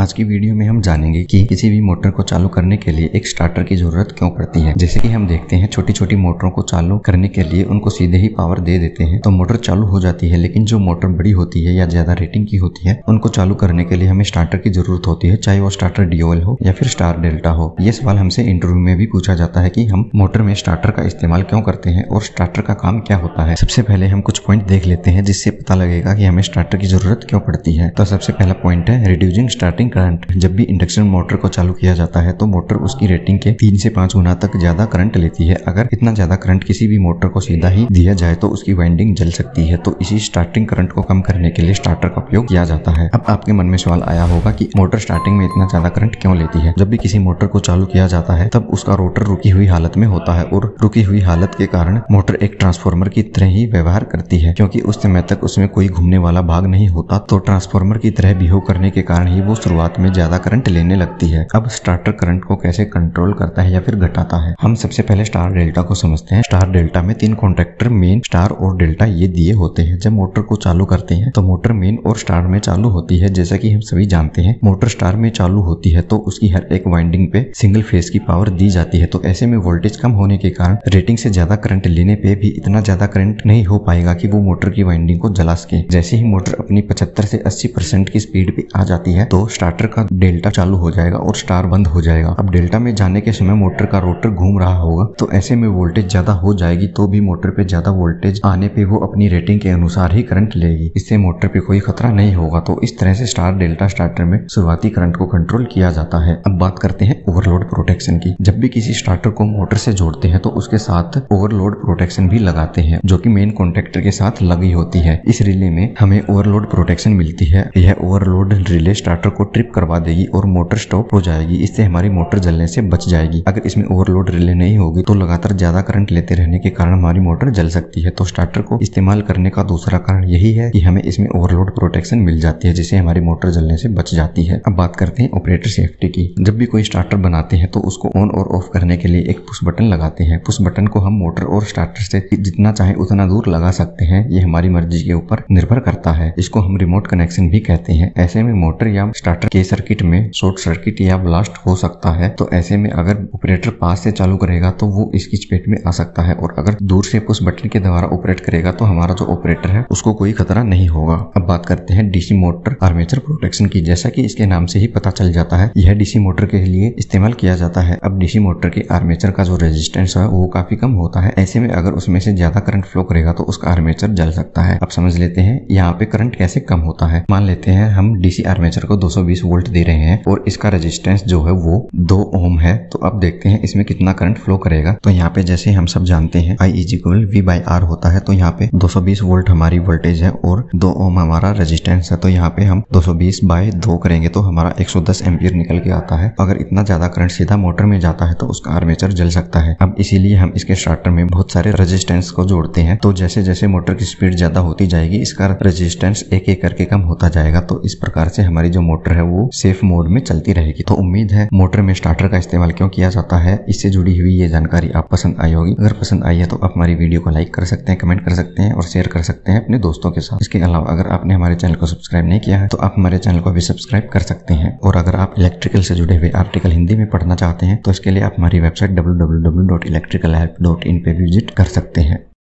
आज की वीडियो में हम जानेंगे कि किसी भी मोटर को चालू करने के लिए एक स्टार्टर की जरूरत क्यों पड़ती है जैसे कि हम देखते हैं छोटी छोटी मोटरों को चालू करने के लिए उनको सीधे ही पावर दे देते हैं तो मोटर चालू हो जाती है लेकिन जो मोटर बड़ी होती है या ज्यादा रेटिंग की होती है उनको चालू करने के लिए हमें स्टार्टर की जरूरत होती है चाहे वो स्टार्टर डीओएल हो या फिर स्टार डेल्टा हो ये सवाल हमसे इंटरव्यू में भी पूछा जाता है की हम मोटर में स्टार्टर का इस्तेमाल क्यों करते हैं और स्टार्टर का काम क्या होता है सबसे पहले हम कुछ पॉइंट देख लेते हैं जिससे पता लगेगा की हमें स्टार्टर की जरूरत क्यों पड़ती है तो सबसे पहला पॉइंट है रिड्यूजिंग स्टार्टिंग रेटिंग करंट जब भी इंडक्शन मोटर को चालू किया जाता है तो मोटर उसकी रेटिंग के तीन से पांच गुना तक ज्यादा करंट लेती है अगर इतना ज्यादा करंट किसी भी मोटर को सीधा ही दिया जाए तो उसकी वाइंडिंग जल सकती है तो इसी स्टार्टिंग करंट को कम करने के लिए स्टार्टर का उपयोग किया जाता है अब आपके मन में सवाल आया होगा की मोटर स्टार्टिंग में इतना ज्यादा करंट क्यों लेती है जब भी किसी मोटर को चालू किया जाता है तब उसका रोटर रुकी हुई हालत में होता है और रुकी हुई हालत के कारण मोटर एक ट्रांसफॉर्मर की तरह ही व्यवहार करती है क्योंकि उस समय तक उसमें कोई घूमने वाला भाग नहीं होता तो ट्रांसफॉर्मर की तरह बिहेव करने के कारण ही वो शुरुआत शुरुआत में ज्यादा करंट लेने लगती है अब स्टार्टर करंट को कैसे कंट्रोल करता है या फिर घटाता है हम सबसे पहले स्टार डेल्टा को समझते हैं स्टार डेल्टा में तीन कॉन्ट्रेक्टर मेन स्टार और डेल्टा ये दिए होते हैं जब मोटर को चालू करते हैं तो मोटर मेन और स्टार में चालू होती है जैसा की हम सभी जानते हैं मोटर स्टार में चालू होती है तो उसकी हर एक वाइंडिंग पे सिंगल फेज की पावर दी जाती है तो ऐसे में वोल्टेज कम होने के कारण रेटिंग से ज्यादा करंट लेने पे भी इतना ज्यादा करंट नहीं हो पाएगा कि वो मोटर की वाइंडिंग को जला सके जैसे ही मोटर अपनी पचहत्तर से अस्सी परसेंट की स्पीड पे आ जाती है तो स्टार स्टार्टर का डेल्टा चालू हो जाएगा और स्टार बंद हो जाएगा अब डेल्टा में जाने के समय मोटर का रोटर घूम रहा होगा तो ऐसे में वोल्टेज ज्यादा हो जाएगी तो भी मोटर पे ज्यादा वोल्टेज आने पे वो अपनी रेटिंग के अनुसार ही करंट लेगी इससे मोटर पे कोई खतरा नहीं होगा तो इस तरह से स्टार डेल्टा स्टार्टर में शुरुआती करंट को कंट्रोल किया जाता है अब बात करते हैं ओवरलोड प्रोटेक्शन की जब भी किसी स्टार्टर को मोटर से जोड़ते हैं तो उसके साथ ओवरलोड प्रोटेक्शन भी लगाते हैं जो की मेन कॉन्ट्रेक्टर के साथ लगी होती है इस रिले में हमें ओवरलोड प्रोटेक्शन मिलती है यह ओवरलोड रिले स्टार्टर को ट्रिप करवा देगी और मोटर स्टॉप हो जाएगी इससे हमारी मोटर जलने से बच जाएगी अगर इसमें ओवरलोड रिले नहीं होगी तो लगातार ज्यादा करंट लेते रहने के कारण हमारी मोटर जल सकती है तो स्टार्टर को इस्तेमाल करने का दूसरा कारण यही है कि हमें इसमें ओवरलोड प्रोटेक्शन मिल जाती है जिससे हमारी मोटर जलने से बच जाती है अब बात करते हैं ऑपरेटर सेफ्टी की जब भी कोई स्टार्टर बनाते हैं तो उसको ऑन और ऑफ करने के लिए एक पुश बटन लगाते हैं पुश बटन को हम मोटर और स्टार्टर से जितना चाहे उतना दूर लगा सकते हैं ये हमारी मर्जी के ऊपर निर्भर करता है इसको हम रिमोट कनेक्शन भी कहते हैं ऐसे में मोटर या इन्वर्टर के सर्किट में शॉर्ट सर्किट या ब्लास्ट हो सकता है तो ऐसे में अगर ऑपरेटर पास से चालू करेगा तो वो इसकी चपेट में आ सकता है और अगर दूर से उस बटन के द्वारा ऑपरेट करेगा तो हमारा जो ऑपरेटर है उसको कोई खतरा नहीं होगा अब बात करते हैं डीसी मोटर आर्मेचर प्रोटेक्शन की जैसा की इसके नाम से ही पता चल जाता है यह डीसी मोटर के लिए इस्तेमाल किया जाता है अब डीसी मोटर के आर्मेचर का जो रेजिस्टेंस है वो काफी कम होता है ऐसे में अगर उसमें से ज्यादा करंट फ्लो करेगा तो उसका आर्मेचर जल सकता है अब समझ लेते हैं यहाँ पे करंट कैसे कम होता है मान लेते हैं हम डीसी आर्मेचर को दो 120 वोल्ट दे रहे हैं और इसका रेजिस्टेंस जो है वो दो ओम है तो अब देखते हैं इसमें कितना करंट फ्लो करेगा तो यहाँ पे जैसे हम सब जानते हैं I is equal V by R होता है तो यहाँ पे 220 वोल्ट हमारी वोल्टेज है और दो ओम हमारा रेजिस्टेंस है तो यहाँ पे हम 220 बाय दो करेंगे तो हमारा 110 एम्पियर निकल के आता है अगर इतना ज्यादा करंट सीधा मोटर में जाता है तो उसका आर्मेचर जल सकता है अब इसीलिए हम इसके स्टार्टर में बहुत सारे रजिस्टेंस को जोड़ते हैं तो जैसे जैसे मोटर की स्पीड ज्यादा होती जाएगी इसका रजिस्टेंस एक एक करके कम होता जाएगा तो इस प्रकार से हमारी जो मोटर है है वो सेफ मोड में चलती रहेगी तो उम्मीद है मोटर में स्टार्टर का इस्तेमाल क्यों किया जाता है इससे जुड़ी हुई ये जानकारी आप पसंद आई होगी अगर पसंद आई है तो आप हमारी वीडियो को लाइक कर सकते हैं कमेंट कर सकते हैं और शेयर कर सकते हैं अपने दोस्तों के साथ इसके अलावा अगर आपने हमारे चैनल को सब्सक्राइब नहीं किया है तो आप हमारे चैनल को भी सब्सक्राइब कर सकते हैं और अगर आप इलेक्ट्रिकल से जुड़े हुए आर्टिकल हिंदी में पढ़ना चाहते हैं तो इसके लिए आप हमारी वेबसाइट डब्ल्यू पे विजिट कर सकते हैं